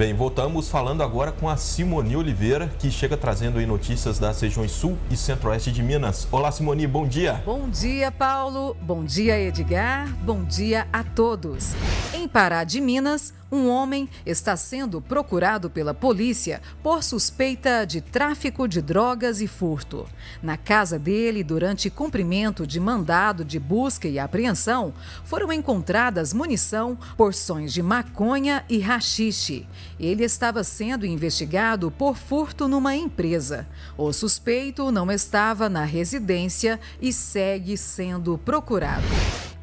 Bem, voltamos falando agora com a Simone Oliveira, que chega trazendo aí notícias das regiões sul e centro-oeste de Minas. Olá, Simone, bom dia. Bom dia, Paulo. Bom dia, Edgar. Bom dia a todos. Em Pará de Minas, um homem está sendo procurado pela polícia por suspeita de tráfico de drogas e furto. Na casa dele, durante cumprimento de mandado de busca e apreensão, foram encontradas munição, porções de maconha e rachixe. Ele estava sendo investigado por furto numa empresa. O suspeito não estava na residência e segue sendo procurado.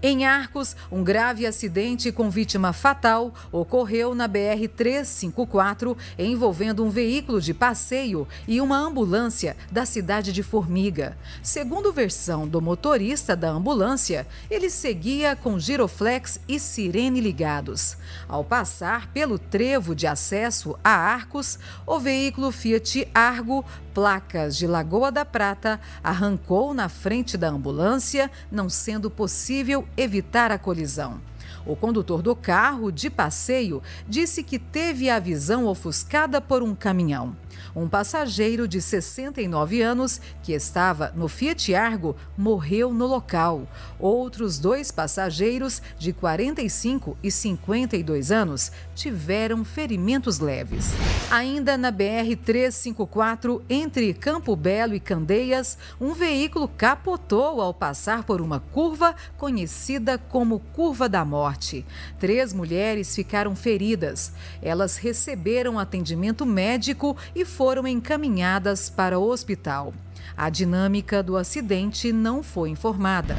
Em Arcos, um grave acidente com vítima fatal ocorreu na BR-354, envolvendo um veículo de passeio e uma ambulância da cidade de Formiga. Segundo versão do motorista da ambulância, ele seguia com giroflex e sirene ligados. Ao passar pelo trevo de acesso a Arcos, o veículo Fiat Argo placas de Lagoa da Prata, arrancou na frente da ambulância, não sendo possível evitar a colisão. O condutor do carro de passeio disse que teve a visão ofuscada por um caminhão um passageiro de 69 anos que estava no Fiat Argo morreu no local. Outros dois passageiros, de 45 e 52 anos, tiveram ferimentos leves. Ainda na BR-354, entre Campo Belo e Candeias, um veículo capotou ao passar por uma curva conhecida como Curva da Morte. Três mulheres ficaram feridas. Elas receberam atendimento médico e foram foram encaminhadas para o hospital. A dinâmica do acidente não foi informada.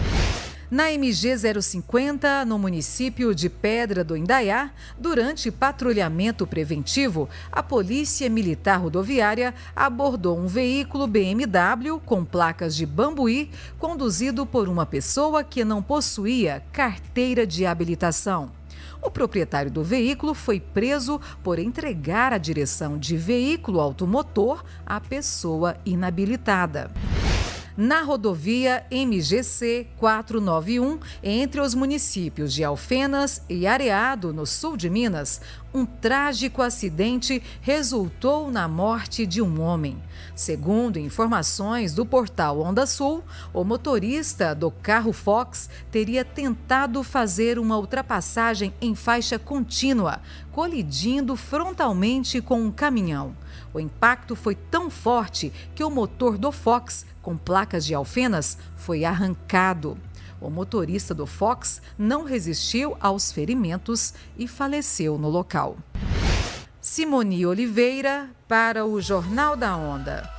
Na MG 050, no município de Pedra do Indaiá, durante patrulhamento preventivo, a Polícia Militar Rodoviária abordou um veículo BMW com placas de Bambuí, conduzido por uma pessoa que não possuía carteira de habilitação. O proprietário do veículo foi preso por entregar a direção de veículo automotor à pessoa inabilitada na rodovia MGC 491, entre os municípios de Alfenas e Areado, no sul de Minas, um trágico acidente resultou na morte de um homem. Segundo informações do portal Onda Sul, o motorista do carro Fox teria tentado fazer uma ultrapassagem em faixa contínua, colidindo frontalmente com um caminhão. O impacto foi tão forte que o motor do Fox, com placas de alfenas, foi arrancado. O motorista do Fox não resistiu aos ferimentos e faleceu no local. Simone Oliveira para o Jornal da Onda.